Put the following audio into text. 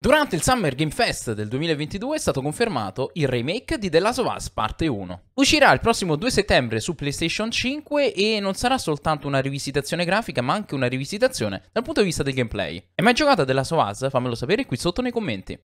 Durante il Summer Game Fest del 2022 è stato confermato il remake di The Last of Us Parte 1. Uscirà il prossimo 2 settembre su PlayStation 5 e non sarà soltanto una rivisitazione grafica ma anche una rivisitazione dal punto di vista del gameplay. È mai giocata The Last of Us? Fammelo sapere qui sotto nei commenti.